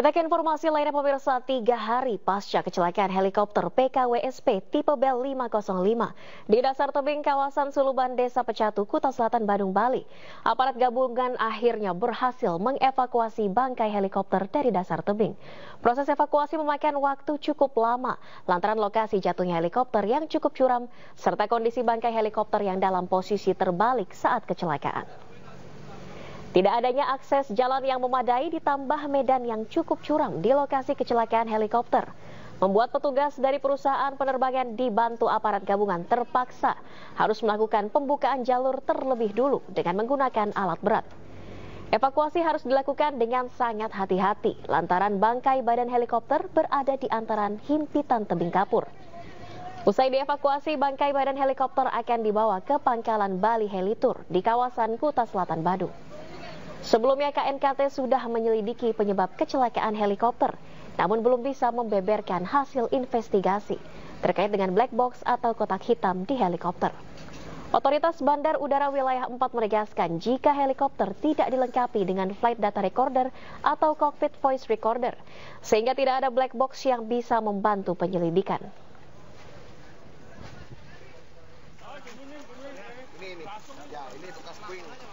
Kita ke informasi lainnya pemirsa, tiga hari pasca kecelakaan helikopter PKWSP tipe Bell 505 di dasar tebing kawasan Suluban Desa Pecatu, Kuta Selatan, Bandung, Bali. Aparat gabungan akhirnya berhasil mengevakuasi bangkai helikopter dari dasar tebing. Proses evakuasi memakan waktu cukup lama lantaran lokasi jatuhnya helikopter yang cukup curam serta kondisi bangkai helikopter yang dalam posisi terbalik saat kecelakaan. Tidak adanya akses jalan yang memadai ditambah medan yang cukup curam di lokasi kecelakaan helikopter. Membuat petugas dari perusahaan penerbangan dibantu aparat gabungan terpaksa harus melakukan pembukaan jalur terlebih dulu dengan menggunakan alat berat. Evakuasi harus dilakukan dengan sangat hati-hati lantaran bangkai badan helikopter berada di antaran himpitan tebing kapur. Usai dievakuasi, bangkai badan helikopter akan dibawa ke pangkalan Bali Helitur di kawasan Kuta Selatan Badung. Sebelumnya KNKT sudah menyelidiki penyebab kecelakaan helikopter, namun belum bisa membeberkan hasil investigasi terkait dengan black box atau kotak hitam di helikopter. Otoritas Bandar Udara Wilayah 4 menegaskan jika helikopter tidak dilengkapi dengan flight data recorder atau cockpit voice recorder, sehingga tidak ada black box yang bisa membantu penyelidikan. Ya,